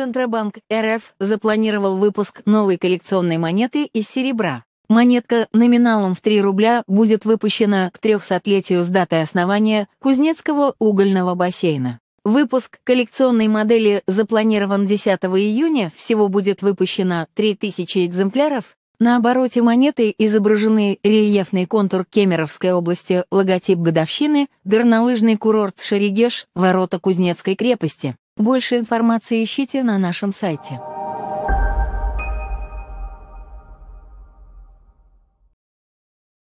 Центробанк РФ запланировал выпуск новой коллекционной монеты из серебра. Монетка номиналом в 3 рубля будет выпущена к 300-летию с даты основания Кузнецкого угольного бассейна. Выпуск коллекционной модели запланирован 10 июня, всего будет выпущено 3000 экземпляров. На обороте монеты изображены рельефный контур Кемеровской области, логотип годовщины, горнолыжный курорт Шерегеш, ворота Кузнецкой крепости. Больше информации ищите на нашем сайте.